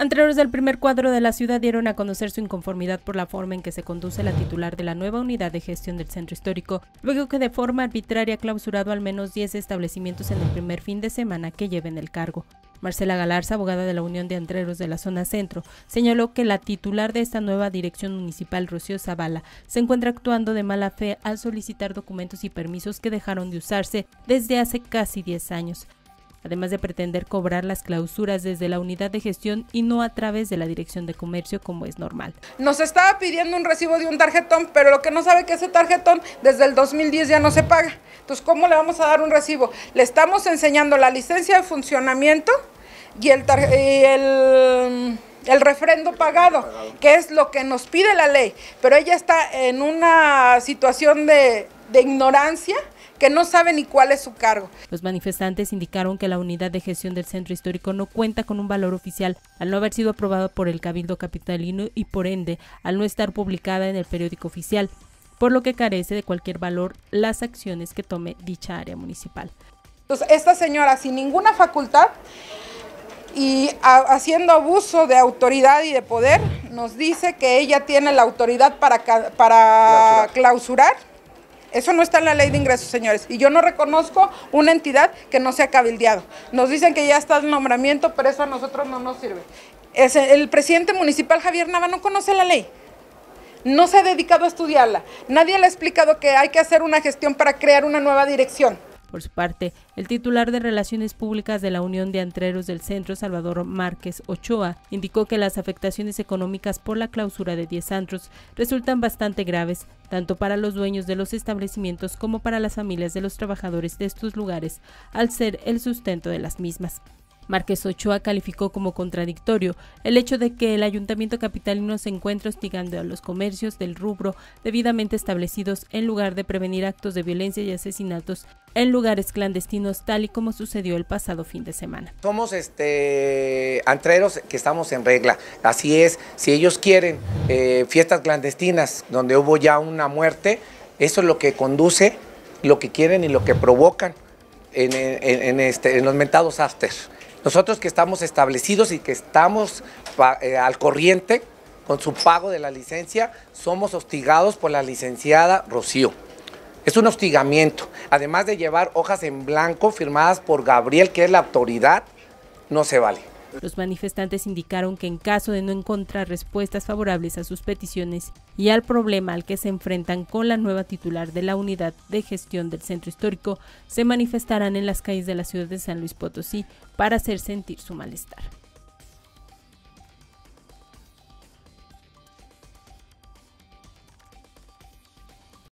Antreros del primer cuadro de la ciudad dieron a conocer su inconformidad por la forma en que se conduce la titular de la nueva unidad de gestión del centro histórico, luego que de forma arbitraria ha clausurado al menos 10 establecimientos en el primer fin de semana que lleven el cargo. Marcela Galarza, abogada de la Unión de Andreros de la zona centro, señaló que la titular de esta nueva dirección municipal, Rocío Zavala, se encuentra actuando de mala fe al solicitar documentos y permisos que dejaron de usarse desde hace casi 10 años además de pretender cobrar las clausuras desde la unidad de gestión y no a través de la dirección de comercio como es normal. Nos estaba pidiendo un recibo de un tarjetón, pero lo que no sabe que ese tarjetón desde el 2010 ya no se paga. Entonces, ¿cómo le vamos a dar un recibo? Le estamos enseñando la licencia de funcionamiento y el... y el el refrendo pagado, que es lo que nos pide la ley, pero ella está en una situación de, ignorancia que no sabe ni cuál es su cargo. Los manifestantes indicaron que la unidad de gestión del centro histórico no cuenta con un valor oficial al no haber sido aprobado por el Cabildo Capitalino y por ende al no estar publicada en el periódico oficial, por lo que carece de cualquier valor las acciones que tome dicha área municipal. Entonces, esta señora sin ninguna facultad y haciendo abuso de autoridad y de poder, nos dice que ella tiene la autoridad para, para clausurar. Eso no está en la ley de ingresos, señores. Y yo no reconozco una entidad que no sea cabildeado. Nos dicen que ya está el nombramiento, pero eso a nosotros no nos sirve. el presidente municipal Javier Nava no conoce la ley no se ha dedicado a estudiarla. Nadie le ha explicado que hay que hacer una gestión para crear una nueva dirección. Por su parte, el titular de Relaciones Públicas de la Unión de Antreros del Centro, Salvador Márquez Ochoa, indicó que las afectaciones económicas por la clausura de 10 antros resultan bastante graves, tanto para los dueños de los establecimientos como para las familias de los trabajadores de estos lugares, al ser el sustento de las mismas. Márquez Ochoa calificó como contradictorio el hecho de que el ayuntamiento Capital no se encuentre hostigando a los comercios del rubro debidamente establecidos en lugar de prevenir actos de violencia y asesinatos en lugares clandestinos tal y como sucedió el pasado fin de semana. Somos este antreros que estamos en regla, así es, si ellos quieren eh, fiestas clandestinas donde hubo ya una muerte, eso es lo que conduce, lo que quieren y lo que provocan en, en este, los mentados afters. Nosotros que estamos establecidos y que estamos eh, al corriente con su pago de la licencia, somos hostigados por la licenciada Rocío. Es un hostigamiento. Además de llevar hojas en blanco firmadas por Gabriel, que es la autoridad, no se vale. Los manifestantes indicaron que en caso de no encontrar respuestas favorables a sus peticiones y al problema al que se enfrentan con la nueva titular de la unidad de gestión del centro histórico, se manifestarán en las calles de la ciudad de San Luis Potosí para hacer sentir su malestar.